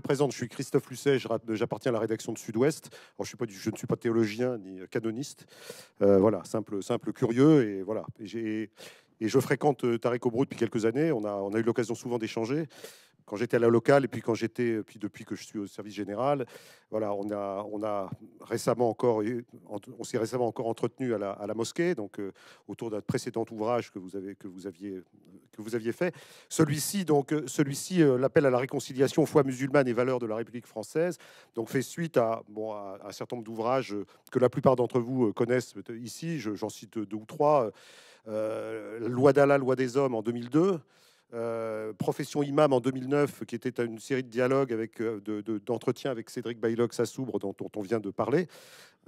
présente, je suis Christophe Lucet, j'appartiens à la rédaction de Sud-Ouest. je, suis pas, je ne suis pas théologien ni canoniste. Euh, voilà, simple, simple curieux. Et voilà. Et, et je fréquente euh, Tarek Obrou depuis quelques années. On a, on a eu l'occasion souvent d'échanger quand j'étais à la locale et puis quand j'étais euh, puis depuis que je suis au service général. Voilà, on a on a récemment encore on s'est récemment encore entretenu à la, mosquée donc euh, autour d'un précédent ouvrage que vous avez que vous aviez euh, que vous aviez fait. Celui-ci donc celui-ci l'appel à la réconciliation foi musulmane et valeurs de la République française donc fait suite à bon un certain nombre d'ouvrages que la plupart d'entre vous connaissent ici. J'en cite deux ou trois. loi d'Allah, loi des hommes en 2002. Euh, Profession Imam en 2009, qui était à une série de dialogues avec euh, d'entretiens avec Cédric Bailog Sassoubre, dont, dont, on vient de parler,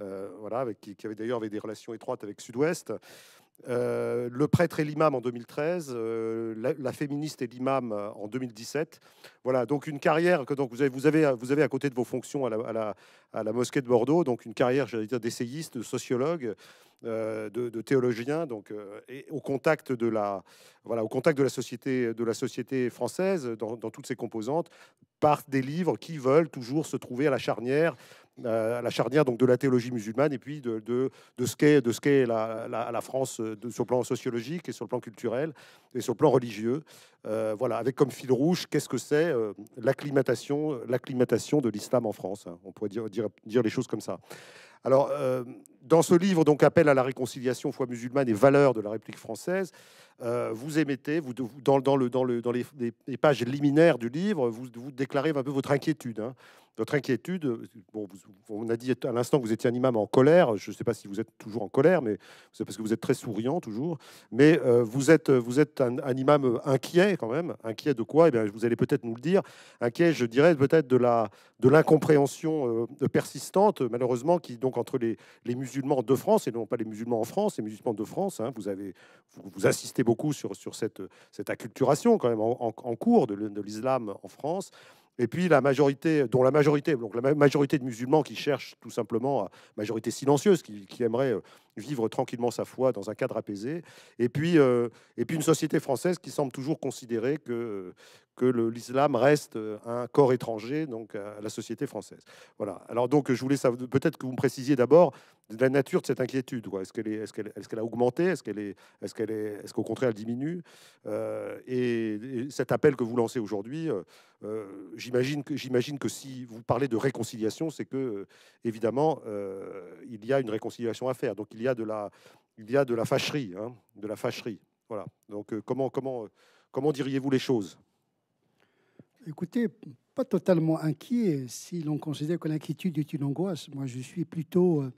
euh, voilà, avec, qui, avait d'ailleurs avait des relations étroites avec Sud-Ouest. Euh, le prêtre et l'imam en 2013, euh, la, féministe et l'imam euh, en 2017. Voilà, donc une carrière que donc vous avez, vous avez, vous avez à côté de vos fonctions à la, mosquée de Bordeaux, donc une carrière, d'essayiste, de sociologue, de, théologien, donc au contact de la, voilà, au contact de la société, de la société française dans, dans toutes ses composantes, par des livres qui veulent toujours se trouver à la charnière à la charnière donc de la théologie musulmane et puis de, de, de ce qu'est la, France euh, de, sur le plan sociologique et sur le plan culturel et sur le plan religieux. Euh, voilà, avec comme fil rouge, qu'est-ce que c'est euh, l'acclimatation, l'acclimatation de l'islam en France hein. On pourrait dire, les choses comme ça. Alors, dans ce livre, donc appel à la réconciliation foi musulmane et valeurs de la République française, vous émettez, vous, dans, les, pages liminaires du livre, vous, déclarez un peu votre inquiétude. Hein votre inquiétude, bon, on a dit à l'instant que vous étiez un imam en colère. Je ne sais pas si vous êtes toujours en colère, mais c'est parce que vous êtes très souriant toujours. Mais euh, vous êtes, vous êtes un, imam inquiet quand même. Inquiet de quoi eh bien, vous allez peut-être nous le dire. Inquiet, je dirais peut-être de la de l'incompréhension euh, persistante, malheureusement, qui donc entre les, les musulmans de France et non pas les musulmans en France, les musulmans de France. Hein, vous avez vous, vous, insistez beaucoup sur sur cette cette acculturation quand même en, en cours de l'islam en France. Et puis la majorité, dont la majorité, donc la majorité de musulmans qui cherchent tout simplement, à, euh, majorité silencieuse, qui, aimerait euh, vivre tranquillement sa foi dans un cadre apaisé. Et puis, euh, et puis une société française qui semble toujours considérer que, que l'islam reste euh, un corps étranger donc à la société française. Voilà. Alors donc je voulais peut-être que vous me précisiez d'abord de la nature de cette inquiétude. Est-ce qu'elle est, est-ce est a augmenté Est-ce qu'elle est, est-ce qu'elle est, est-ce qu'au contraire elle diminue euh, et, cet appel que vous lancez aujourd'hui, euh, j'imagine que j'imagine que si vous parlez de réconciliation, c'est que évidemment il y a une réconciliation à faire. Donc il y a de la il y a de la fâcherie, hein, de la fâcherie. Voilà. Donc comment comment comment diriez-vous les choses Écoutez, pas totalement inquiet si l'on considère que l'inquiétude est une angoisse. Moi, je suis plutôt euh,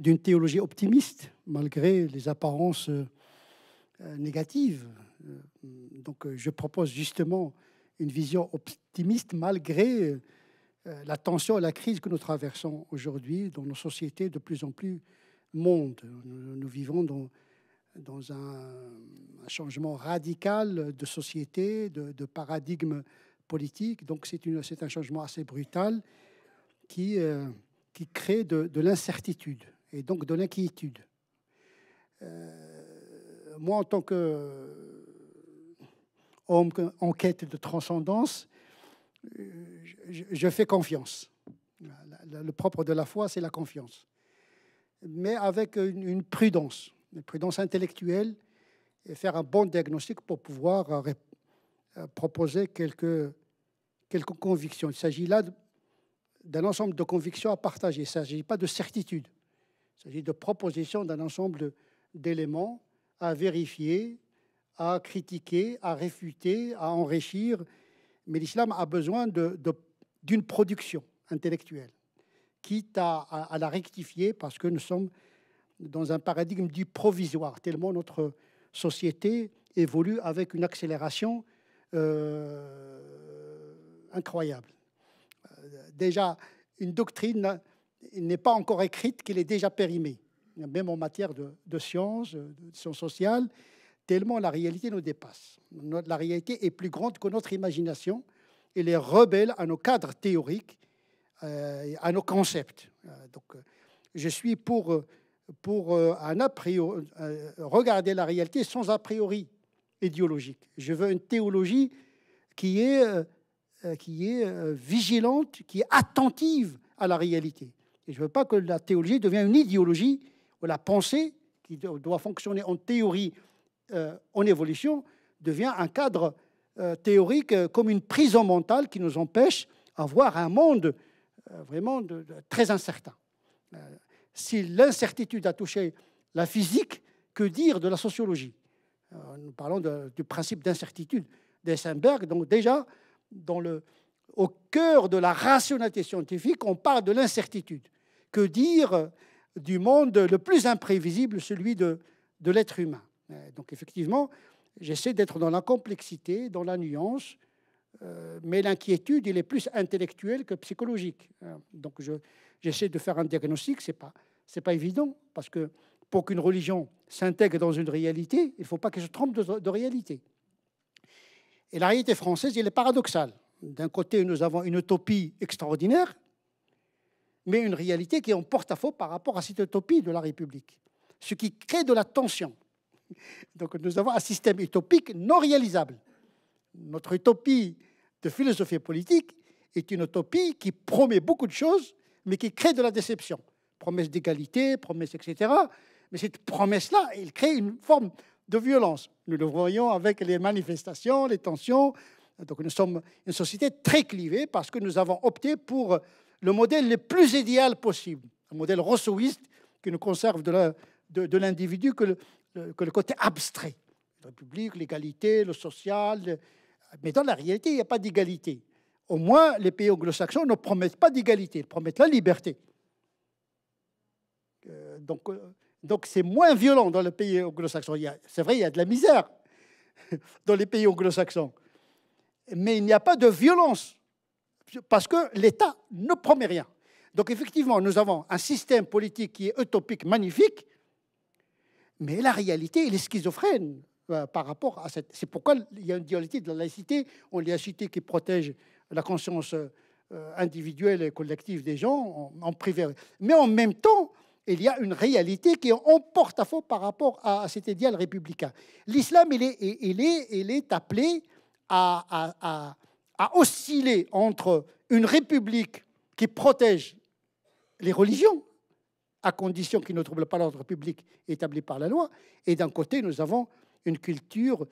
d'une théologie optimiste, malgré les apparences euh, négatives. Euh, donc, je propose justement une vision optimiste malgré la tension et la crise que nous traversons aujourd'hui dans nos sociétés de plus en plus monde. Nous, vivons dans, dans un, changement radical de société, de, de paradigme politique. Donc c'est un changement assez brutal qui, euh, qui crée de, de l'incertitude et donc de l'inquiétude. Euh, moi, en tant qu'homme en quête de transcendance, euh, je, fais confiance. Le propre de la foi, c'est la confiance. Mais avec une, une prudence, une prudence intellectuelle, et faire un bon diagnostic pour pouvoir répondre euh, proposer quelques, quelques convictions. Il s'agit là d'un ensemble de convictions à partager. Il ne s'agit pas de certitude. Il s'agit de propositions d'un ensemble d'éléments à vérifier, à critiquer, à réfuter, à enrichir. Mais l'islam a besoin d'une de, d'une production intellectuelle, quitte à, à, la rectifier parce que nous sommes dans un paradigme du provisoire, tellement notre société évolue avec une accélération euh, incroyable. Euh, déjà, une doctrine n'est pas encore écrite qu'elle est déjà périmée, même en matière de, sciences, de sciences sociales, tellement la réalité nous dépasse. La réalité est plus grande que notre imagination. Elle est rebelle à nos cadres théoriques, euh, à nos concepts. donc, je suis pour, pour a priori, regarder la réalité sans a priori idéologique. Je veux une théologie qui est, euh, euh, qui est euh, vigilante, qui est attentive à la réalité. Et je ne veux pas que la théologie devienne une idéologie où la pensée, qui doit fonctionner en théorie, en évolution, devient un cadre théorique comme une prison mentale qui nous empêche d'avoir un monde vraiment de, très incertain. si l'incertitude a touché la physique, que dire de la sociologie euh, nous parlons du principe d'incertitude d'Eisenberg. Donc déjà, dans le, au cœur de la rationalité scientifique, on parle de l'incertitude. Que dire du monde le plus imprévisible, celui de, de l'être humain euh, Donc effectivement, j'essaie d'être dans la complexité, dans la nuance, euh, mais l'inquiétude, il est plus intellectuel que psychologique. Donc j'essaie de faire un diagnostic, ce n'est pas, pas évident, parce que pour qu'une religion s'intègre dans une réalité, il ne faut pas qu'elle se trompe de, réalité. Et la réalité française, elle est paradoxale. D'un côté, nous avons une utopie extraordinaire, mais une réalité qui est en porte-à-faux par rapport à cette utopie de la République, ce qui crée de la tension. Donc nous avons un système utopique non réalisable. Notre utopie de philosophie politique est une utopie qui promet beaucoup de choses, mais qui crée de la déception. Promesse d'égalité, promesse, etc. Mais cette promesse-là, elle crée une forme de violence. Nous le voyons avec les manifestations, les tensions. Donc nous sommes une société très clivée parce que nous avons opté pour le modèle le plus idéal possible, un modèle rousseauiste qui nous conserve de l'individu que, le côté abstrait. La République, l'égalité, le social. Mais dans la réalité, il n'y a pas d'égalité. Au moins, les pays anglo-saxons ne promettent pas d'égalité, ils promettent la liberté. Euh, donc, euh, donc c'est moins violent dans les pays anglo saxons C'est vrai, il y a de la misère dans les pays anglo-saxons. Mais il n'y a pas de violence parce que l'État ne promet rien. Donc effectivement, nous avons un système politique qui est utopique, magnifique, mais la réalité, elle est schizophrène euh, par rapport à cette... C'est pourquoi il y a une dualité de la laïcité. On l'a cité qui protège la conscience euh, individuelle et collective des gens en, privé. Mais en même temps, il y a une réalité qui est en porte-à-faux par rapport à cet idéal républicain. L'islam, il est, il est, il est appelé à, osciller entre une république qui protège les religions, à condition qu'il ne trouble pas l'ordre public établi par la loi, et d'un côté, nous avons une culture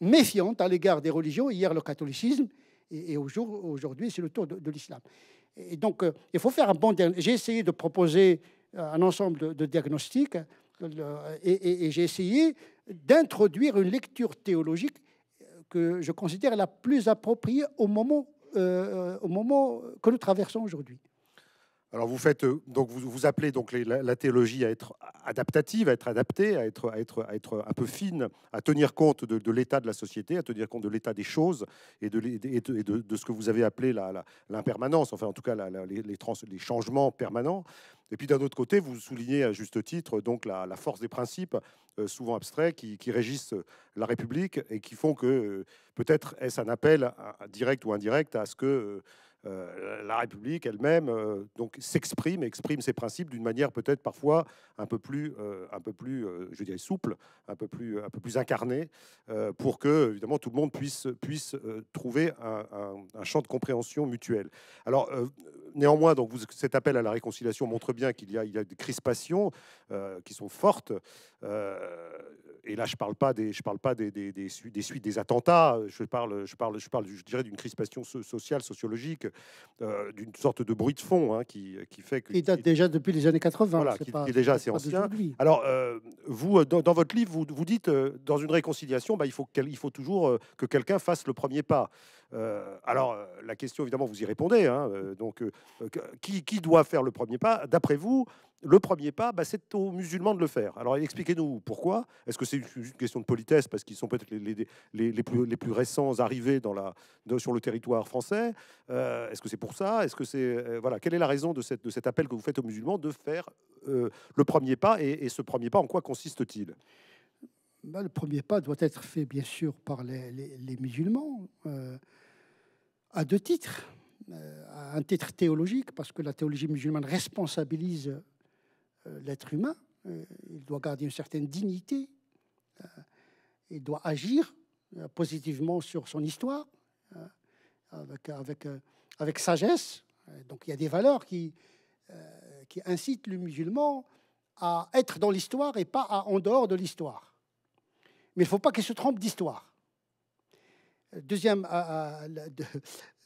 méfiante à l'égard des religions, hier le catholicisme, et, aujourd'hui, c'est le tour de, l'islam. Et donc, euh, il faut faire un bon... J'ai essayé de proposer euh, un ensemble de, diagnostics euh, et, j'ai essayé d'introduire une lecture théologique euh, que je considère la plus appropriée au moment, au moment que nous traversons aujourd'hui. Alors vous faites euh, donc vous, vous appelez donc la, théologie à être adaptative, à être adaptée, à être, à être, à être un peu fine, à tenir compte de, l'état de la société, à tenir compte de l'état des choses et de, de, ce que vous avez appelé l'impermanence, enfin en tout cas les, les, les changements permanents. Et puis d'un autre côté, vous soulignez à juste titre donc la, force des principes, euh, souvent abstraits, qui, régissent la République et qui font que euh, peut-être est-ce un appel direct ou indirect à ce que euh, la République elle-même euh, donc s'exprime, exprime ses principes d'une manière peut-être parfois un peu plus, euh, un peu plus, je dirais souple, un peu plus, un peu plus incarnée, pour que évidemment tout le monde puisse puisse trouver un, champ de compréhension mutuelle. Alors néanmoins, donc cet appel à la réconciliation montre bien qu'il y a, il y des crispations qui sont fortes et là, je ne parle pas, des, je parle pas des, des, des, suites des attentats, je parle, je parle, je parle je dirais, d'une crispation sociale, sociologique, euh, d'une sorte de bruit de fond hein, qui, qui, fait que... Il date déjà depuis les années 80. Voilà, qui, est déjà assez ancien. Alors, euh, vous, euh, dans, votre livre, vous, vous dites, dans une réconciliation, bah, il, faut, il faut toujours que quelqu'un fasse le premier pas. Euh, alors, euh, la question, évidemment, vous y répondez. Hein, euh, donc, qui, doit faire le premier pas D'après vous, le premier pas, bah, c'est aux musulmans de le faire. Alors, expliquez-nous pourquoi. Est-ce que c'est une question de politesse parce qu'ils sont peut-être les, plus, récents arrivés dans la, sur le territoire français Est-ce que c'est pour ça Est-ce que c'est voilà Quelle est la raison de, cet appel que vous faites aux musulmans de faire le premier pas et, ce premier pas, en quoi consiste-t-il bah, le premier pas doit être fait, bien sûr, par les, musulmans à deux titres. Euh, un titre théologique, parce que la théologie musulmane responsabilise euh, l'être humain. Euh, il doit garder une certaine dignité. Il doit agir positivement sur son histoire, avec, sagesse. Donc il y a des valeurs qui, qui incitent le musulman à être dans l'histoire et pas en dehors de l'histoire. Mais il ne faut pas qu'il se trompe d'histoire deuxième, euh,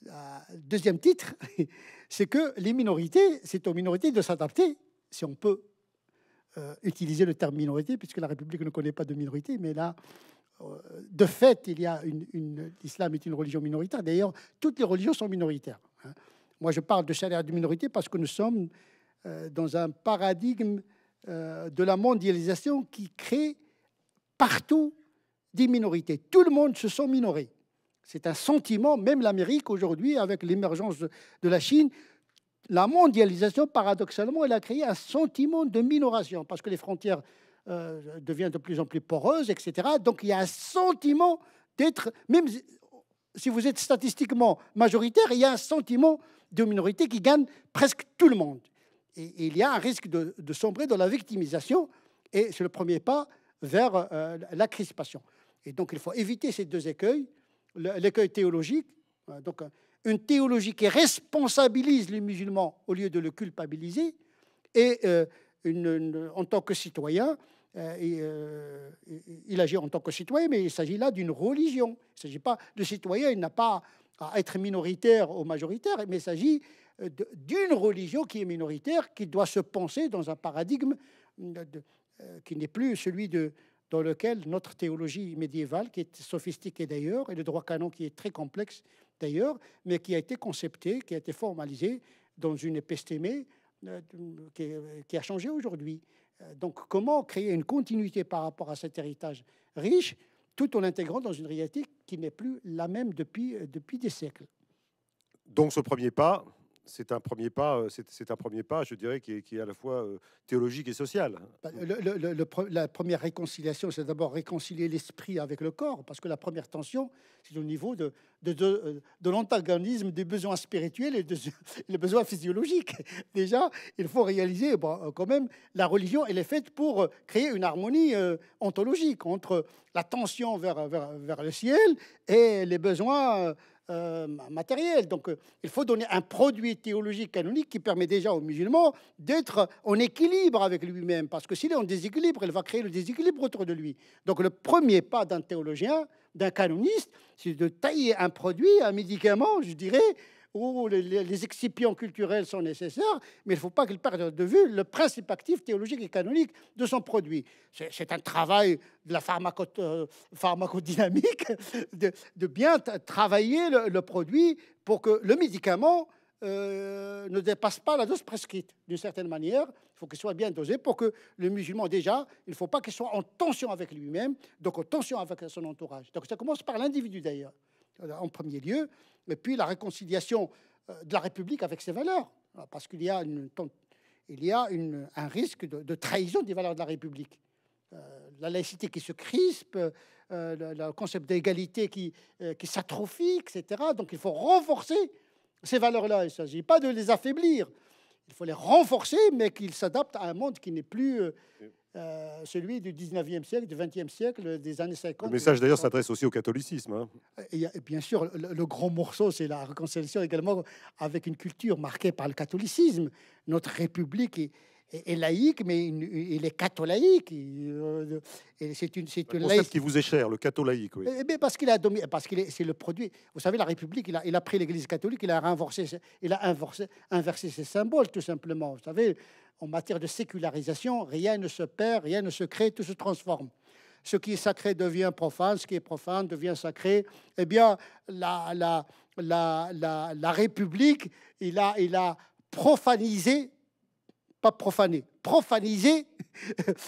euh, deuxième titre, c'est que les minorités, c'est aux minorités de s'adapter, si on peut euh, utiliser le terme minorité, puisque la République ne connaît pas de minorité, mais là, de fait, il y a une, l'islam est une religion minoritaire. D'ailleurs, toutes les religions sont minoritaires. Hein. Moi, je parle de salaire de minorité parce que nous sommes dans un paradigme de la mondialisation qui crée partout des minorités. Tout le monde se sent minoré. C'est un sentiment, même l'Amérique aujourd'hui, avec l'émergence de la Chine, la mondialisation, paradoxalement, elle a créé un sentiment de minoration, parce que les frontières euh, deviennent de plus en plus poreuses, etc. Donc il y a un sentiment d'être, même si vous êtes statistiquement majoritaire, il y a un sentiment de minorité qui gagne presque tout le monde. Et, il y a un risque de, sombrer dans la victimisation, et c'est le premier pas vers euh, la crispation. Et donc il faut éviter ces deux écueils l'écueil théologique, euh, donc euh, une théologie qui responsabilise les musulmans au lieu de le culpabiliser, et euh, une, en tant que citoyen, et, il agit en tant que citoyen, mais il s'agit là d'une religion. Il s'agit pas de citoyen, il n'a pas à être minoritaire ou majoritaire, mais il s'agit d'une religion qui est minoritaire, qui doit se penser dans un paradigme qui n'est plus celui de, dans lequel notre théologie médiévale, qui est sophistiquée d'ailleurs, et le droit canon qui est très complexe d'ailleurs, mais qui a été concepté, qui a été formalisé dans une épistémée euh, qui, qui, a changé aujourd'hui. Euh, donc comment créer une continuité par rapport à cet héritage riche, tout en l'intégrant dans une réalité qui n'est plus la même depuis, euh, depuis des siècles. Donc ce premier pas, c'est un premier pas, euh, c'est un premier pas, je dirais, qui est, à la fois euh, théologique et social. Bah, la première réconciliation, c'est d'abord réconcilier l'esprit avec le corps, parce que la première tension, c'est au niveau de, de, l'antagonisme des besoins spirituels et des besoins physiologiques. Déjà, il faut réaliser, euh, quand même, la religion, elle est faite pour créer une harmonie ontologique entre la tension vers, vers, le ciel et les besoins. Euh, matériel. Donc euh, il faut donner un produit théologique canonique qui permet déjà aux musulmans d'être en équilibre avec lui-même, parce que s'il est en déséquilibre, il va créer le déséquilibre autour de lui. Donc le premier pas d'un théologien, d'un canoniste, c'est de tailler un produit, un médicament, je dirais, où les, excipients culturels sont nécessaires, mais il ne faut pas qu'il perde de vue le principe actif théologique et canonique de son produit. C'est un travail de la euh, pharmacodynamique de, bien travailler le, produit pour que le médicament euh, ne dépasse pas la dose prescrite. D'une certaine manière, il faut qu'il soit bien dosé pour que le musulman, déjà, il ne faut pas qu'il soit en tension avec lui-même, donc en tension avec son entourage. Donc ça commence par l'individu d'ailleurs. Euh, en premier lieu, mais puis la réconciliation euh, de la République avec ses valeurs, ah, parce qu'il y a, un risque de, trahison des valeurs de la République. Euh, la laïcité qui se crispe, le, concept d'égalité qui, qui s'atrophie, etc. Donc il faut renforcer ces valeurs-là. Il ne s'agit pas de les affaiblir. Il faut les renforcer, mais qu'ils s'adaptent à un monde qui n'est plus euh, celui du 19e siècle, du 20e siècle, des années 50. Le message d'ailleurs s'adresse aussi au catholicisme. Hein. Et, bien sûr, le, grand morceau, c'est la réconciliation également avec une culture marquée par le catholicisme. Notre République est, laïque, mais il est catholaïque. Euh, et c'est une, c'est qui vous est cher, le catholaïque. Oui. Mais eh, eh parce qu'il a parce qu'il est, c'est le produit. Vous savez, la République, il a, il a pris l'Église catholique, il a renversé, il a inversé, inversé ses symboles tout simplement. Vous savez en matière de sécularisation, rien ne se perd, rien ne se crée, tout se transforme. Ce qui est sacré devient profane, ce qui est profane devient sacré. Eh bien, la, la, République, il a, il a profanisé, pas profané, profanisé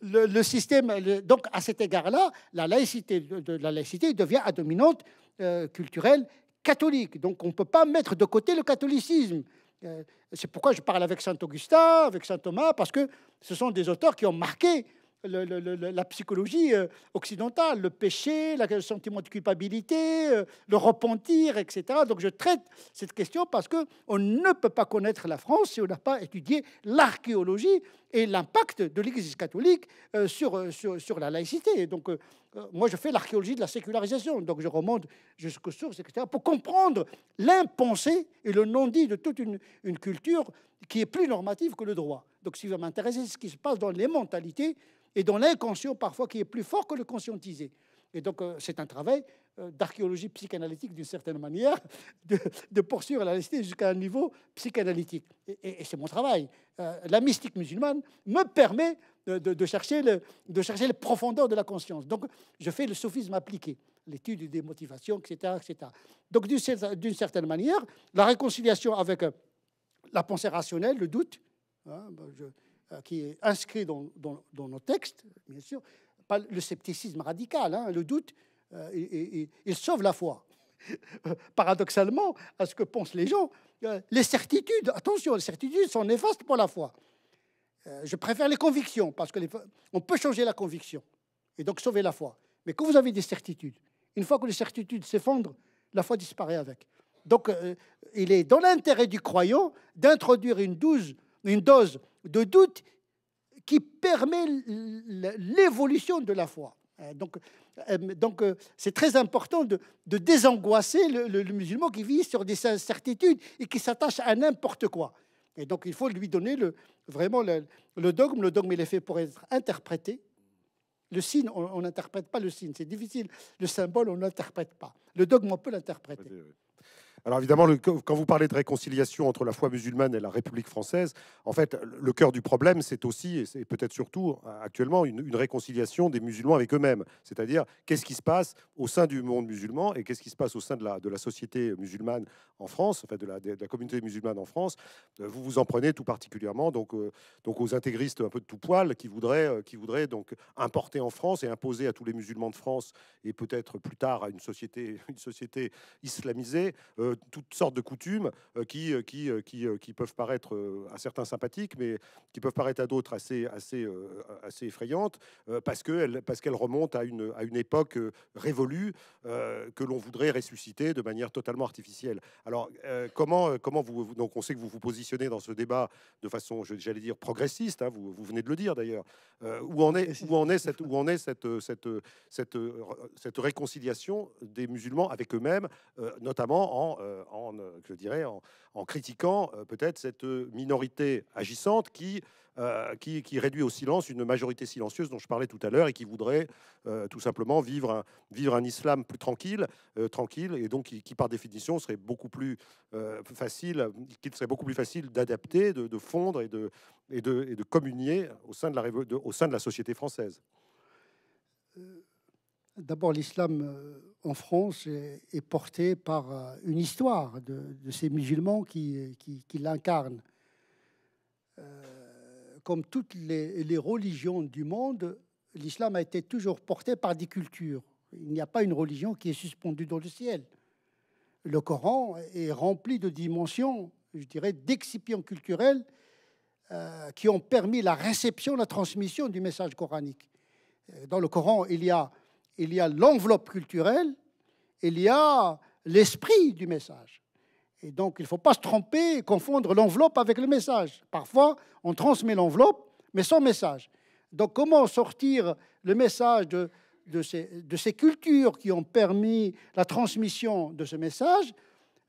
le, système. donc, à cet égard-là, la laïcité, laïcité devient à dominante euh, culturelle catholique. Donc, on ne peut pas mettre de côté le catholicisme. Euh, c'est pourquoi je parle avec Saint Augustin, avec Saint Thomas, parce que ce sont des auteurs qui ont marqué la psychologie euh, occidentale, le péché, le sentiment de culpabilité, euh, le repentir, etc. Donc je traite cette question parce que on ne peut pas connaître la France si on n'a pas étudié l'archéologie et l'impact de l'Église catholique euh, sur, sur, la laïcité. donc moi je fais l'archéologie de la sécularisation, donc je remonte jusqu'aux sources, etc., pour comprendre l'impensé et le non-dit de toute une culture qui est plus normative que le droit. Donc, si vous m'intéressez, c'est ce qui se passe dans les mentalités et dans l'inconscient parfois qui est plus fort que le conscientisé. Et donc, euh, c'est un travail euh, d'archéologie psychanalytique d'une certaine manière, de, poursuivre l'analyse jusqu'à un niveau psychanalytique. Et, c'est mon travail. Euh, la mystique musulmane me permet de, chercher le, de chercher les profondeurs de la conscience. Donc, je fais le sophisme appliqué, l'étude des motivations, etc. etc. Donc, d'une certaine manière, la réconciliation avec la pensée rationnelle, le doute, Hein, bah, euh, qui est inscrit dans, nos textes, bien sûr, pas le scepticisme radical, hein, le doute, euh, il, sauve la foi. Paradoxalement, à ce que pensent les gens, euh, les certitudes, attention, les certitudes sont néfastes pour la foi. je préfère les convictions, parce que on peut changer la conviction, et donc sauver la foi. Mais quand vous avez des certitudes, une fois que les certitudes s'effondrent, la foi disparaît avec. Donc, il est dans l'intérêt du croyant d'introduire une douce une dose de doute qui permet l'évolution de la foi. Euh, donc, euh, donc euh, c'est très important de, désangoisser le, musulman qui vit sur des incertitudes et qui s'attache à n'importe quoi. Et donc, il faut lui donner le, vraiment le, dogme. Le dogme, il est fait pour être interprété. Le signe, on n'interprète pas le signe. C'est difficile. Le symbole, on n'interprète pas. Le dogme, on peut l'interpréter. Alors évidemment, le, quand vous parlez de réconciliation entre la foi musulmane et la République française, en fait, le cœur du problème, c'est aussi, et peut-être surtout euh, actuellement, une, réconciliation des musulmans avec eux-mêmes. C'est-à-dire, qu'est-ce qui se passe au sein du monde musulman et qu'est-ce qui se passe au sein de la, de la société musulmane en France, enfin, de, la, de la communauté musulmane en France. Euh, vous vous en prenez tout particulièrement donc, euh, donc aux intégristes un peu de tout poil qui voudraient, qui voudraient donc importer en France et imposer à tous les musulmans de France et peut-être plus tard à une société, une société islamisée toutes sortes de coutumes euh, qui, euh, qui, euh, qui, qui, peuvent paraître à certains sympathiques, mais qui peuvent paraître à d'autres assez, assez, assez effrayantes, parce qu'elles parce qu'elle remontent à une, à une époque révolue que l'on voudrait ressusciter de manière totalement artificielle. Alors, comment, comment vous, donc on sait que vous vous positionnez dans ce débat de façon, j'allais dire, progressiste, hein, vous, vous, venez de le dire d'ailleurs, où en est, où en est, cette, où en est cette, cette, cette, cette réconciliation des musulmans avec eux-mêmes, notamment en euh, en, euh, je dirais, en, critiquant euh, peut-être cette minorité agissante qui, qui, réduit au silence une majorité silencieuse dont je parlais tout à l'heure et qui voudrait tout simplement vivre un, vivre un islam plus tranquille, tranquille et donc qui, par définition serait beaucoup plus facile, qu'il serait beaucoup plus facile d'adapter, de, fondre et de, et de, communier au sein de, la, au sein de la société française. D'abord, l'islam euh, en France est, porté par euh, une histoire de, ces musulmans qui, l'incarnent. Euh, comme toutes les, religions du monde, l'islam a été toujours porté par des cultures. Il n'y a pas une religion qui est suspendue dans le ciel. Le Coran est rempli de dimensions, je dirais, d'excipients culturels qui ont permis la réception, la transmission du message coranique. Dans le Coran, il y a il y a l'enveloppe culturelle, il y a l'esprit du message. Et donc, il ne faut pas se tromper et confondre l'enveloppe avec le message. Parfois, on transmet l'enveloppe, mais sans message. Donc, comment sortir le message de, ces, cultures qui ont permis la transmission de ce message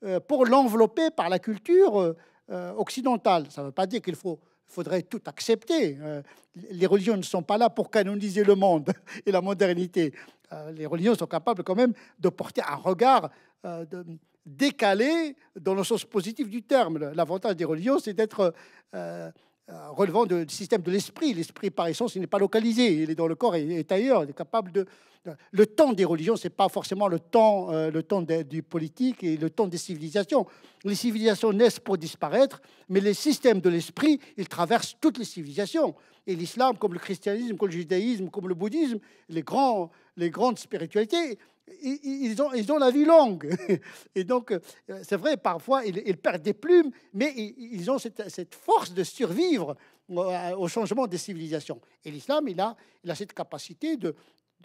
euh, pour l'envelopper par la culture euh, occidentale Ça ne veut pas dire qu'il faut faudrait tout accepter. Hein. Les religions ne sont pas là pour canoniser le monde et la modernité. Euh, les religions sont capables quand même de porter un regard euh, de, décalé dans le sens positif du terme. L'avantage des religions, c'est d'être euh, relevant du système de l'esprit. L'esprit, par essence, il n'est pas localisé, il est dans le corps et est ailleurs. Il est capable de... Le temps des religions, ce n'est pas forcément le temps, le temps du politique et le temps des civilisations. Les civilisations naissent pour disparaître, mais les systèmes de l'esprit, ils traversent toutes les civilisations. Et l'islam, comme le christianisme, comme le judaïsme, comme le bouddhisme, les grands les grandes spiritualités, ils ont, ils ont la vie longue. Et donc, euh, c'est vrai, parfois, ils, perdent des plumes, mais ils, ont cette, cette force de survivre euh, au changement des civilisations. Et l'islam, il a, il a cette capacité de,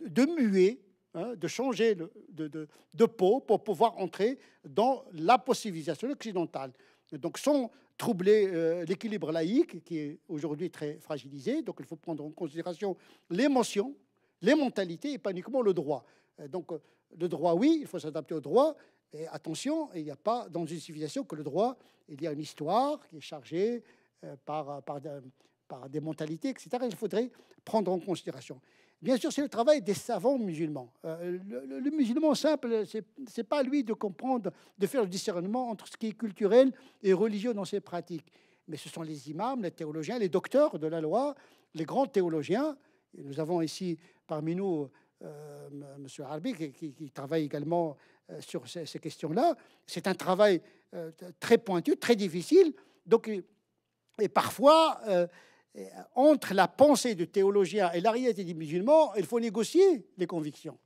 de muer, hein, de changer de, de, peau pour pouvoir entrer dans la civilisation occidentale. Donc, sans troubler euh, l'équilibre laïque, qui est aujourd'hui très fragilisé, donc il faut prendre en considération l'émotion les mentalités et pas uniquement le droit. Euh, donc euh, le droit, oui, il faut s'adapter au droit. Et attention, il n'y a pas dans une civilisation que le droit, il y a une histoire qui est chargée euh, par, par, des mentalités, etc. Il faudrait prendre en considération. Bien sûr, c'est le travail des savants musulmans. le, musulman simple, ce n'est pas lui de comprendre, de faire le discernement entre ce qui est culturel et religieux dans ses pratiques. Mais ce sont les imams, les théologiens, les docteurs de la loi, les grands théologiens nous avons ici parmi nous euh, M. Harbi qui, travaille également euh, sur ces, questions-là. C'est un travail euh, très pointu, très difficile. Donc, et, parfois, entre la pensée du théologien et la des musulmans, il faut négocier les convictions.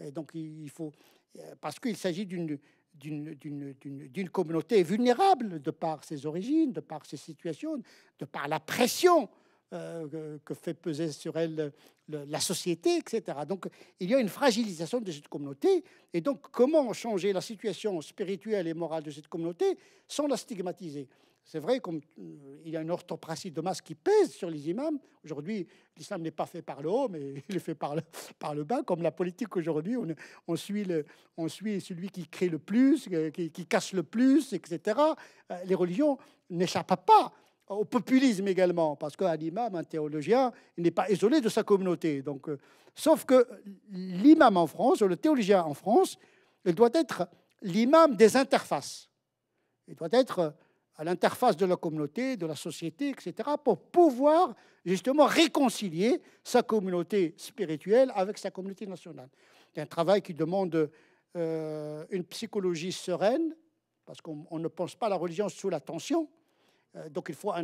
Et donc, il, faut, parce qu'il s'agit d'une d'une communauté vulnérable de par ses origines, de par ses situations, de par la pression euh, que fait peser sur elle la société, etc. Donc il y a une fragilisation de cette communauté. Et donc comment changer la situation spirituelle et morale de cette communauté sans la stigmatiser c'est vrai qu'il euh, y a une orthopraxie de masse qui pèse sur les imams. Aujourd'hui, l'islam n'est pas fait par le haut, mais il est fait par le, par bas, comme la politique aujourd'hui. On, suit celui qui crée le plus, euh, qui, qui casse le plus, etc. Les religions n'échappent pas au populisme également, parce qu'un imam, un théologien, il n'est pas isolé de sa communauté. Donc, euh, sauf que l'imam en France, ou le théologien en France, il doit être l'imam des interfaces. Il doit être euh, à l'interface de la communauté, de la société, etc., pour pouvoir justement réconcilier sa communauté spirituelle avec sa communauté nationale. C'est un travail qui demande euh, une psychologie sereine, parce qu'on ne pense pas la religion sous la tension. Euh, donc il faut un,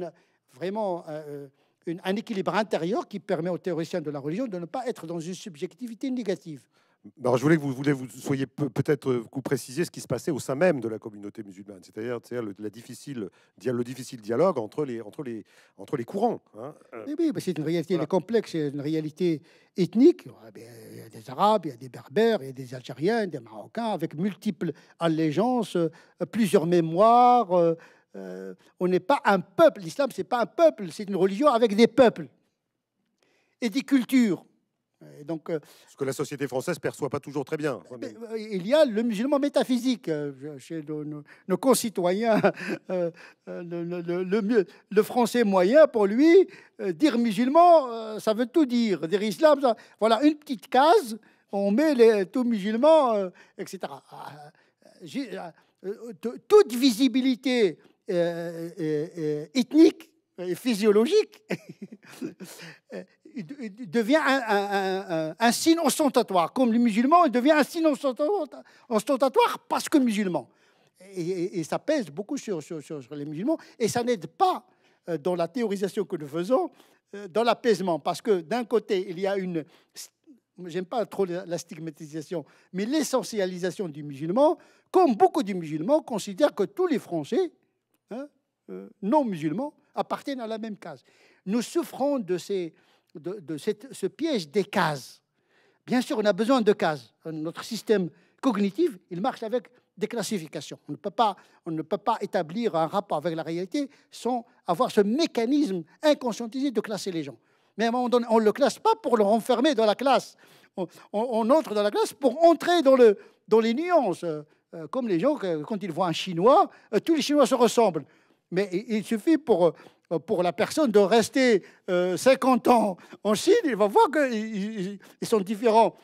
vraiment euh, euh, un équilibre intérieur qui permet aux théoriciens de la religion de ne pas être dans une subjectivité négative. je voulais que vous, vous soyez peut-être vous précisiez ce qui se passait au sein même de la communauté musulmane, c'est-à-dire le, difficile, difficile dialogue entre les, entre les, entre les courants. Hein, eh oui, c'est une réalité complexe, c'est une réalité ethnique. Il y a des Arabes, il y a des Berbères, il y a des Algériens, des Marocains, avec multiples allégeances, plusieurs mémoires. Euh, on n'est pas un peuple. L'islam, c'est pas un peuple, c'est une religion avec des peuples et des cultures. donc, euh, Ce que la société française perçoit pas toujours très bien. Euh, il y a le musulman métaphysique chez nos, concitoyens. le, le, français moyen, pour lui, dire musulman, ça veut tout dire. Dire islam, voilà une petite case, on met les, tout musulman, etc. Ah, ah, ah, toute visibilité euh, euh, euh, ethnique et physiologique devient un, signe ostentatoire. Comme le musulman, devient un signe ostentatoire parce que musulman. Et, et, ça pèse beaucoup sur, sur, sur, les musulmans et ça n'aide pas dans la théorisation que nous faisons, dans l'apaisement. Parce que d'un côté, il y a une, j'aime pas trop la stigmatisation, mais l'essentialisation du musulman, comme beaucoup de musulmans considèrent que tous les Français Hein, euh, non musulmans appartiennent à la même case. Nous souffrons de, ces, de, de ce piège des cases. Bien sûr, on a besoin de cases. Notre système cognitif, il marche avec des classifications. On ne peut pas, on ne peut pas établir un rapport avec la réalité sans avoir ce mécanisme inconscientisé de classer les gens. Mais à un moment donné, on ne le classe pas pour le renfermer dans la classe. On, on entre dans la classe pour entrer dans, le, dans les nuances. Euh, euh, comme les gens, euh, quand ils voient un Chinois, euh, tous les Chinois se ressemblent. Mais il suffit pour, la personne de rester 50 ans en Chine, il va voir qu'ils sont différents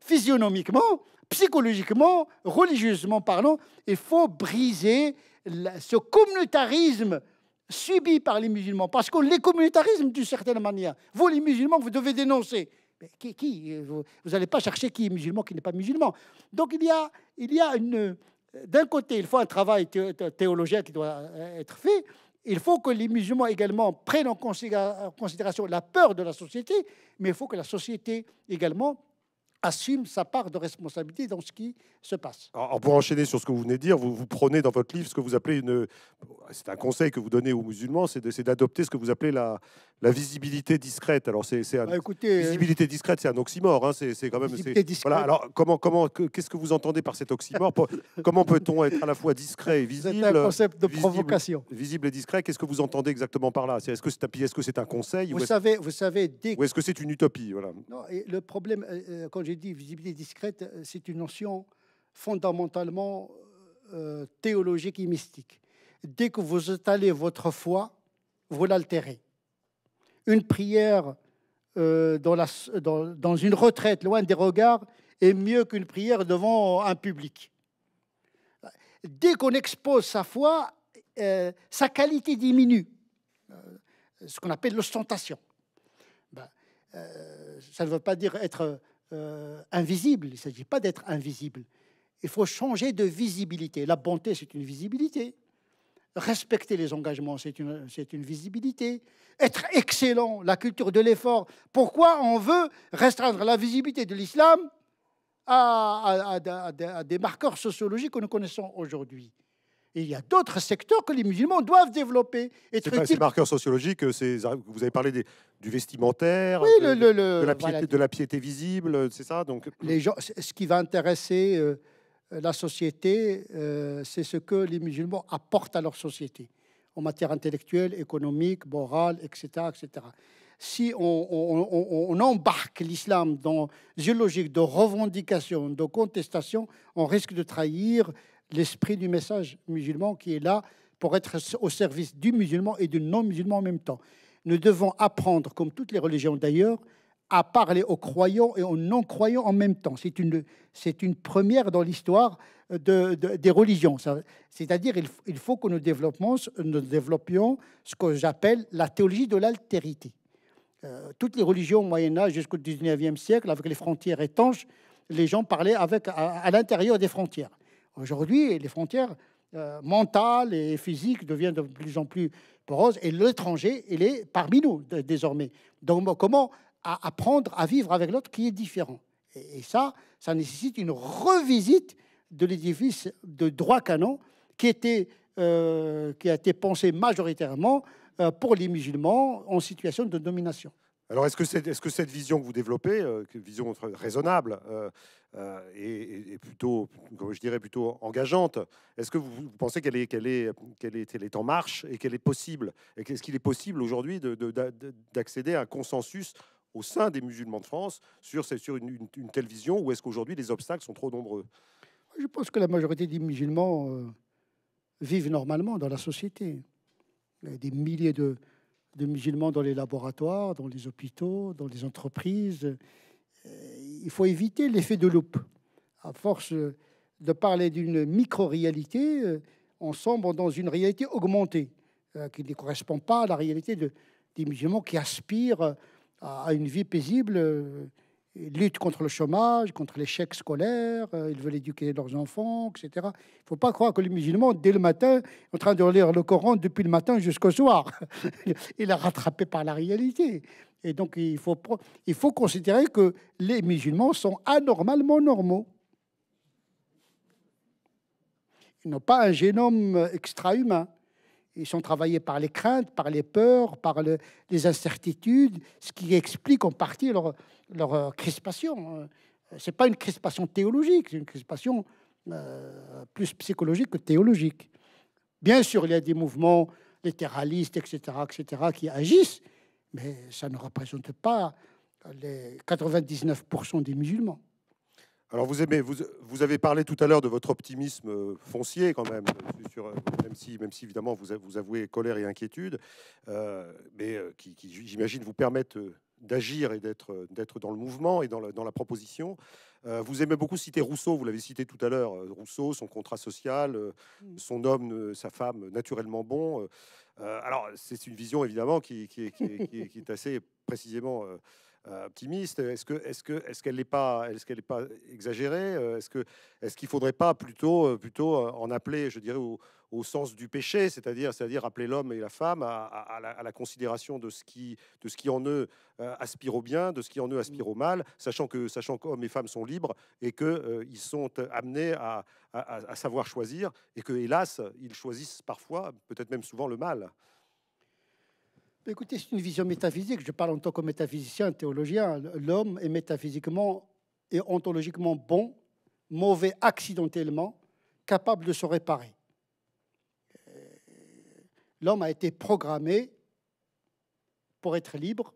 physionomiquement, psychologiquement, religieusement parlant. Il faut briser ce communautarisme subi par les musulmans, parce que les communautarismes, d'une certaine manière, vous les musulmans, vous devez dénoncer qui, euh, Vous n'allez pas chercher qui est musulman, qui n'est pas musulman. Donc il y a, il y a une... Euh, d'un côté, il faut un travail théologien qui doit euh, être fait. Il faut que les musulmans également prennent en considération la peur de la société, mais il faut que la société également assume sa part de responsabilité dans ce qui se passe. Alors, pour enchaîner sur ce que vous venez de dire, vous, prenez dans votre livre ce que vous appelez une. C'est un conseil que vous donnez aux musulmans, c'est d'adopter ce que vous appelez la, la visibilité discrète. Alors, c'est un, bah, écoutez, euh, visibilité discrète, c'est un oxymore. Hein, c'est quand même. Voilà. Alors, comment, comment, qu'est-ce que vous entendez par cet oxymore Comment peut-on être à la fois discret et visible C'est un concept de provocation. Visible et discret. Qu'est-ce que vous entendez exactement par là Est-ce que c'est est -ce un conseil Vous ou savez, vous savez, dès... est-ce que c'est une utopie Voilà. Non, et le problème, euh, euh, quand j'ai dit, visibilité discrète, euh, c'est une notion fondamentalement euh, théologique et mystique. Dès que vous étalez votre foi, vous l'altérez. Une prière euh, dans, la, dans, une retraite, loin des regards, est mieux qu'une prière devant un public. Dès qu'on expose sa foi, sa qualité diminue, ce qu'on appelle l'ostentation. Ben, ça ne veut pas dire être euh, invisible. Il ne s'agit pas d'être invisible. Il faut changer de visibilité. La bonté, c'est une visibilité. Respecter les engagements, c'est une, visibilité. Être excellent, la culture de l'effort. Pourquoi on veut restreindre la visibilité de l'islam à des marqueurs sociologiques que nous connaissons aujourd'hui il y a d'autres secteurs que les musulmans doivent développer. C'est ces marqueurs sociologiques, euh, vous avez parlé du vestimentaire, euh, de, la piété, de, la piété, visible, euh, c'est ça donc... les gens, Ce qui va intéresser la société, c'est ce que les musulmans apportent à leur société en matière intellectuelle, économique, morale, etc. etc. Si on, on embarque l'islam dans une logique de revendication, de contestation, on risque de trahir l'esprit du message musulman qui est là pour être au service du musulman et du non-musulman en même temps. Nous devons apprendre, comme toutes les religions d'ailleurs, à parler aux croyants et aux non-croyants en même temps. C'est une, une première dans l'histoire des religions. c'est-à-dire il, faut que nous développions, ce que j'appelle la théologie de l'altérité. Euh, toutes les religions au Moyen Âge jusqu'au 19e siècle, avec les frontières étanches, les gens parlaient à l'intérieur des frontières. Aujourd'hui, les frontières euh, mentales et physiques deviennent de plus en plus poroses et l'étranger, est parmi nous désormais. Donc, comment apprendre à vivre avec l'autre qui est différent et, ça, ça nécessite une revisite de l'édifice de droit canon qui, était, euh, qui a été pensé majoritairement euh, pour les musulmans en situation de domination. Alors, est-ce que, cette vision que vous développez, euh, vision raisonnable euh, euh, et, plutôt, je dirais plutôt engageante, est-ce que vous, pensez qu'elle est, en marche et qu'elle est possible Est-ce qu'il est possible aujourd'hui d'accéder à un consensus au sein des musulmans de France sur, une, telle vision ou est-ce qu'aujourd'hui les obstacles sont trop nombreux Je pense que la majorité des musulmans vivent normalement dans la société. Des milliers de, de musulmans dans les laboratoires, dans les hôpitaux, dans les entreprises. Euh, il faut éviter l'effet de loupe. À force euh, de parler d'une micro-réalité, euh, on sombre dans une réalité augmentée qui ne correspond pas à la réalité des musulmans qui aspirent à une vie paisible lutte contre le chômage, contre l'échec scolaire, euh, ils veulent éduquer leurs enfants, etc. Il ne faut pas croire que les musulmans, dès le matin, en train de lire le Coran depuis le matin jusqu'au soir. il est rattrapé par la réalité. Et donc, il faut, il faut considérer que les musulmans sont anormalement normaux. Ils n'ont pas un génome extra-humain. Ils sont travaillés par les craintes, par les peurs, par les incertitudes, ce qui explique en partie leur, euh, crispation. Hein. Ce n'est pas une crispation théologique, c'est une crispation euh, plus psychologique que théologique. Bien sûr, il y a des mouvements littéralistes, etc., etc., qui agissent, mais ça ne représente pas les 99% des musulmans. Alors vous aimez, vous, vous avez parlé tout à l'heure de votre optimisme euh, foncier quand même, euh, même si, même si évidemment vous, vous avouez colère et inquiétude, euh, mais qui, j'imagine vous permettent d'agir et d'être d'être dans le mouvement et dans la, dans la proposition. vous aimez beaucoup citer Rousseau, vous l'avez cité tout à l'heure, Rousseau, son contrat social, mm. son homme, sa femme, naturellement bon. alors c'est une vision évidemment qui, qui, qui, est, assez précisément euh, optimiste Est-ce que est-ce que est-ce qu'elle n'est pas est-ce qu'elle pas exagérée euh, Est-ce que est-ce qu'il faudrait pas plutôt euh, plutôt en appeler, je dirais, au, sens du péché, c'est-à-dire c'est-à-dire appeler l'homme et la femme à, la, considération de ce qui de ce qui en eux aspire au bien, de ce qui en eux aspire au mal, sachant que sachant qu'hommes et femmes sont libres et que ils sont amenés à, savoir choisir et que hélas ils choisissent parfois, peut-être même souvent le mal. Écoutez, c'est une vision métaphysique. Je parle en tant que métaphysicien, théologien. L'homme est métaphysiquement et ontologiquement bon, mauvais accidentellement, capable de se réparer. L'homme a été programmé pour être libre,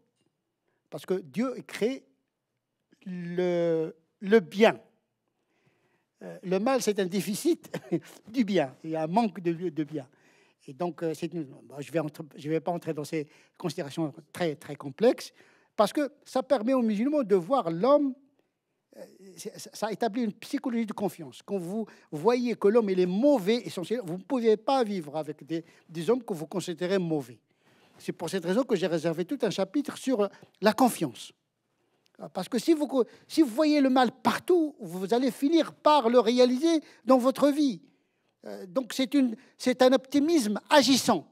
parce que Dieu crée le, le bien. Euh, le mal, c'est un déficit du bien, il y a un manque de, de bien. Et donc, euh, je ne vais, pas entrer dans ces considérations très, très complexes, parce que ça permet aux musulmans de voir l'homme euh, ça établit une psychologie de confiance. Quand vous voyez que l'homme est mauvais essentiellement, vous ne pouvez pas vivre avec des, hommes que vous considérez mauvais. C'est pour cette raison que j'ai réservé tout un chapitre sur euh, la confiance. Parce que si vous voyez le mal partout, vous allez finir par le réaliser dans votre vie. Euh, donc c'est un optimisme agissant.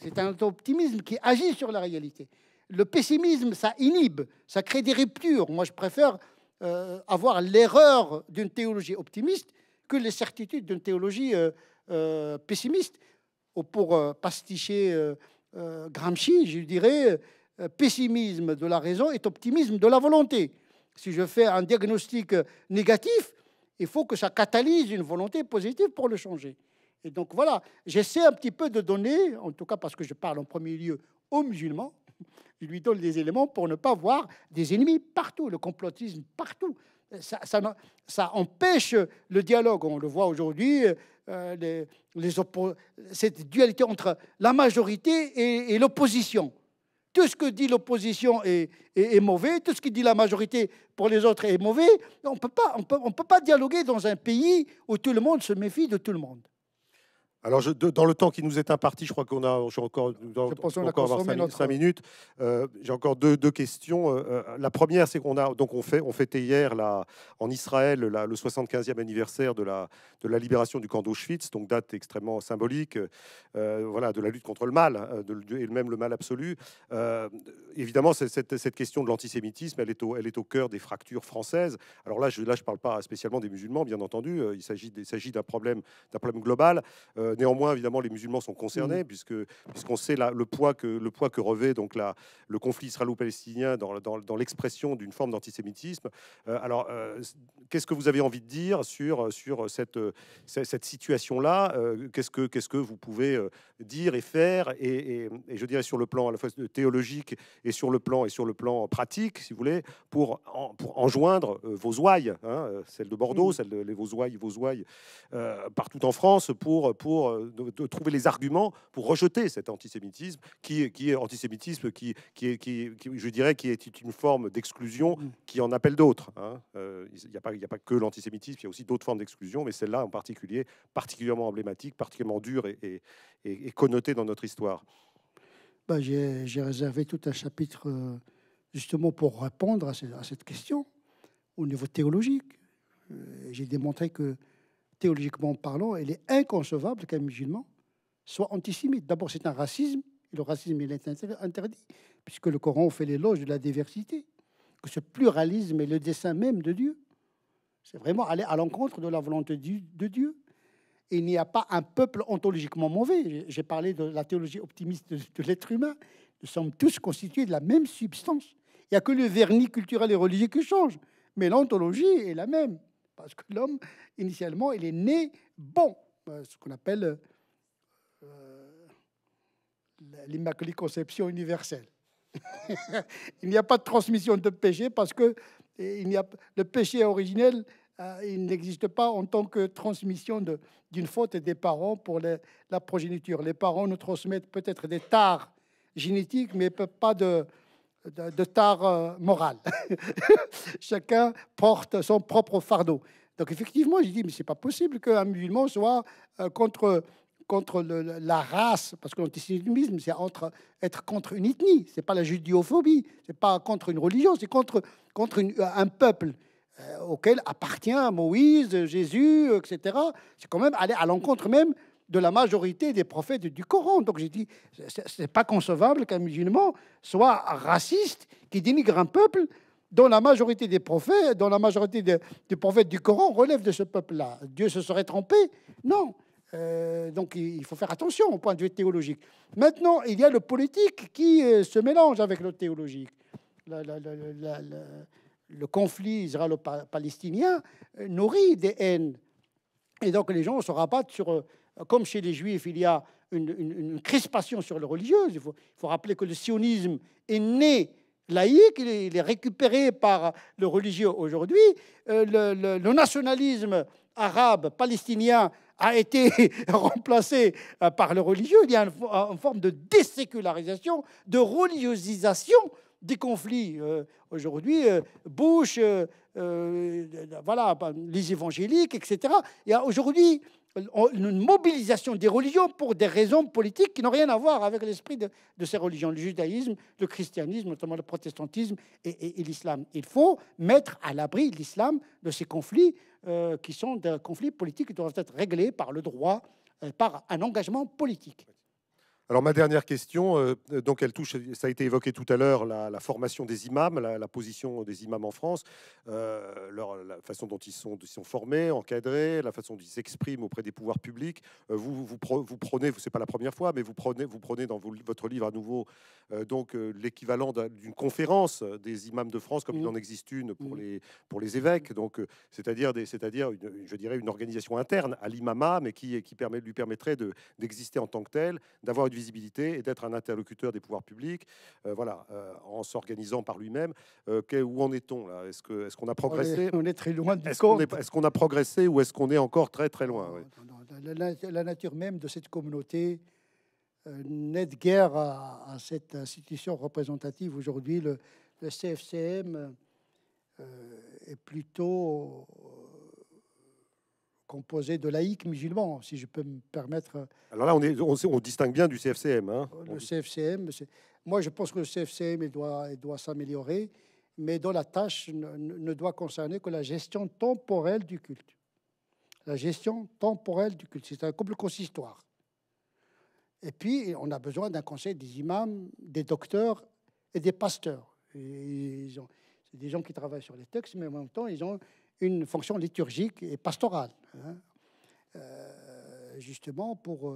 C'est un optimisme qui agit sur la réalité. Le pessimisme, ça inhibe, ça crée des ruptures. Moi, je préfère euh, avoir l'erreur d'une théologie optimiste que les certitudes d'une théologie euh, pessimiste. pour pasticher Gramsci, je dirais, pessimisme de la raison est optimisme de la volonté. Si je fais un diagnostic négatif, il faut que ça catalyse une volonté positive pour le changer. Et donc voilà, j'essaie un petit peu de donner, en tout cas parce que je parle en premier lieu aux musulmans, je lui donne des éléments pour ne pas voir des ennemis partout, le complotisme partout. Ça, empêche le dialogue. On le voit aujourd'hui, euh, cette dualité entre la majorité et l'opposition tout ce que dit l'opposition est, mauvais, tout ce que dit la majorité pour les autres est mauvais. On ne peut, pas, peut pas dialoguer dans un pays où tout le monde se méfie de tout le monde. Alors, dans le temps qui nous est imparti, je crois qu'on a, encore, je encore 5, minutes. Euh, j'ai encore deux, questions. Euh, euh, la première, c'est qu'on a donc on fait, on fêtait hier là, en Israël le 75e anniversaire de la de la libération du camp d'Auschwitz, donc date extrêmement symbolique. voilà, de la lutte contre le mal de, et même le mal absolu. évidemment, cette, question de l'antisémitisme, elle est au, elle est au cœur des fractures françaises. Alors là, je là, je parle pas spécialement des musulmans, bien entendu. Il s'agit, il s'agit d'un problème, d'un problème global. Euh, néanmoins, évidemment, les musulmans sont concernés, mmh. puisque puisqu'on sait le, poids que, le poids que revêt donc la, le conflit israélo-palestinien dans, dans, l'expression d'une forme d'antisémitisme. Euh, alors, euh, qu'est-ce que vous avez envie de dire sur, sur cette, cette situation-là qu'est-ce, que, qu'est-ce que vous pouvez dire et faire et, et, je dirais sur le plan à la fois théologique et sur le plan, et sur le plan pratique, si vous voulez, pour, en, joindre vos ouailles, hein, celle de Bordeaux, mmh. les de les vos partout en France, pour, pour euh, de, trouver les arguments pour rejeter cet antisémitisme qui, qui est antisémitisme qui, qui, qui, je dirais, qui est une forme d'exclusion mm. qui en appelle d'autres. Hein. Euh, il n'y a, pas que l'antisémitisme, il y a aussi d'autres formes d'exclusion, mais celle-là en particulier, particulièrement emblématique, particulièrement dure et, et, et, connotée dans notre histoire. Bah, J'ai réservé tout un chapitre euh, justement pour répondre à cette question au niveau théologique. J'ai démontré que théologiquement parlant, il est inconcevable qu'un musulman soit antisémite. D'abord, c'est un racisme, et le racisme est interdit, puisque le Coran fait l'éloge de la diversité, que ce pluralisme est le dessein même de Dieu. C'est vraiment aller à l'encontre de la volonté de Dieu. il n'y a pas un peuple ontologiquement mauvais. J'ai parlé de la théologie optimiste de l'être humain. Nous sommes tous constitués de la même substance. Il n'y a que le vernis culturel et religieux qui change, mais l'ontologie est la même. Parce que l'homme, initialement, il est né bon, euh, ce qu'on appelle euh, l'immaculée conception universelle. il n'y a pas de transmission de péché parce que il a, le péché originel, euh, il n'existe pas en tant que transmission de, d'une faute des parents pour les, la progéniture. Les parents nous transmettent peut-être des tares génétiques, mais pas de, de, tare euh, morale. Chacun porte son propre fardeau. Donc effectivement, je dis, mais c'est pas possible qu'un musulman soit euh, contre contre la race, parce que l'antisémitisme, c'est entre, être contre une ethnie, c'est pas la judéophobie, c'est pas contre une religion, c'est contre, contre euh, un peuple auquel appartient Moïse, Jésus, etc. C'est quand même aller à l'encontre même de la majorité des prophètes du Coran. Donc j'ai dit, c'est pas concevable qu'un musulman soit raciste, qui dénigre un peuple dont la majorité des prophètes, dont la majorité des, prophètes du Coran relève de ce peuple-là. Dieu se serait trompé Non. Euh, donc il faut faire attention au point de vue théologique. Maintenant, il y a le politique qui euh, se mélange avec le théologique. le conflit israélo-palestinien euh, nourrit des haines. Et donc les gens se rabattent sur comme chez les juifs, il y a une, crispation sur le religieux. Il faut, rappeler que le sionisme est né laïque, il est, il est récupéré par le religieux aujourd'hui. Euh, le, nationalisme arabe, palestinien, a été remplacé euh, par le religieux. Il y a une, forme de désécularisation, de religiosisation des conflits. Euh, aujourd'hui, Bush, voilà, bah, les évangéliques, etc. a Aujourd'hui, une mobilisation des religions pour des raisons politiques qui n'ont rien à voir avec l'esprit de, ces religions, le judaïsme, le christianisme, notamment le protestantisme et, l'islam. Il faut mettre à l'abri l'islam de ces conflits euh, qui sont des conflits politiques qui doivent être réglés par le droit, euh, par un engagement politique. Alors ma dernière question, euh, donc elle touche, ça a été évoqué tout à l'heure, la, formation des imams, la, position des imams en France, euh, leur, la façon dont ils sont, sont, formés, encadrés, la façon dont ils s'expriment auprès des pouvoirs publics. Euh, vous, vous, vous prenez, c'est pas la première fois, mais vous prenez, vous prenez dans votre livre à nouveau donc l'équivalent d'une conférence des imams de France, comme il mm. en existe une pour mm. les pour les évêques. Donc c'est-à-dire c'est-à-dire je dirais une organisation interne à l'imama, mais qui, qui lui permettrait d'exister en tant que tel, d'avoir une et d'être un interlocuteur des pouvoirs publics, euh, voilà, euh, en s'organisant par lui-même. Euh, où en est-on là Est-ce qu'on est qu'on a progressé on est, très loin du Est-ce qu'on a progressé ou est-ce qu'on est encore très très loin la, nature même de cette communauté n'aide guère à, cette institution représentative. Aujourd'hui, le, le, CFCM est plutôt composé de laïcs musulmans, si je peux me permettre. Alors là, on, est, on distingue bien du CFCM. Hein. le CFCM, moi je pense que le CFCM doit, doit s'améliorer, mais dont la tâche ne, doit concerner que la gestion temporelle du culte. La gestion temporelle du culte, c'est un couple consistoire. Et puis, on a besoin d'un conseil des imams, des docteurs et des pasteurs. ils ont, c'est des gens qui travaillent sur les textes, mais en même temps, ils ont une fonction liturgique et pastorale, hein. euh, justement pour,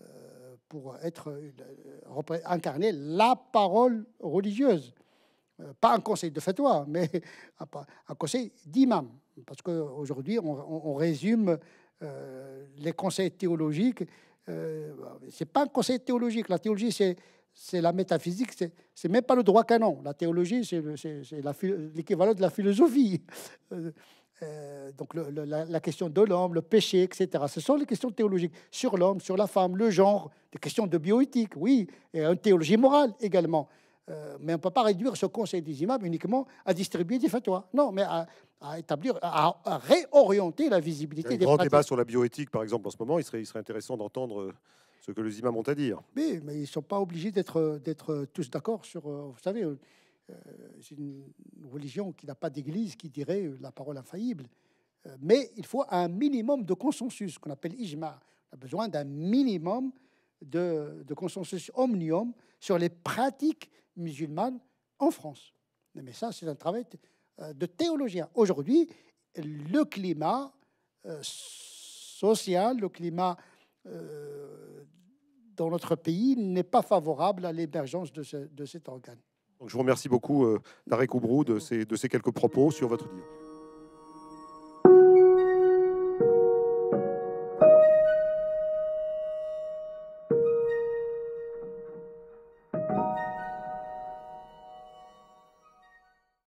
euh, pour être euh, incarner la parole religieuse. Pas un conseil de fatwa, mais un conseil d'imam. Parce qu'aujourd'hui, on, on, résume les conseils théologiques. c'est pas un conseil théologique. La théologie, c'est c'est la métaphysique, c'est même pas le droit canon. La théologie, c'est l'équivalent de la philosophie. Euh, euh, donc la, question de l'homme, le péché, etc. Ce sont les questions théologiques sur l'homme, sur la femme, le genre, des questions de bioéthique, oui, et une théologie morale également. Euh, mais on ne peut pas réduire ce conseil des imams uniquement à distribuer des fatwas. Non, mais à, établir, à, réorienter la visibilité Il y a un grand débat sur la bioéthique, par exemple, en ce moment. il serait intéressant d'entendre ce que les imams ont à dire. Hein. Oui, mais ils ne sont pas obligés d'être, tous d'accord sur. Euh, vous savez, euh, euh, c'est une religion qui n'a pas d'église qui dirait la parole infaillible. mais il faut un minimum de consensus, qu'on appelle ijma. On a besoin d'un minimum de, consensus omnium sur les pratiques musulmanes en France. Mais ça, c'est un travail de théologien. Aujourd'hui, le climat social, le climat euh, dans notre pays n'est pas favorable à l'émergence de, cet organe. je vous remercie beaucoup, euh, Oubrou, de ces, de ces quelques propos sur votre livre.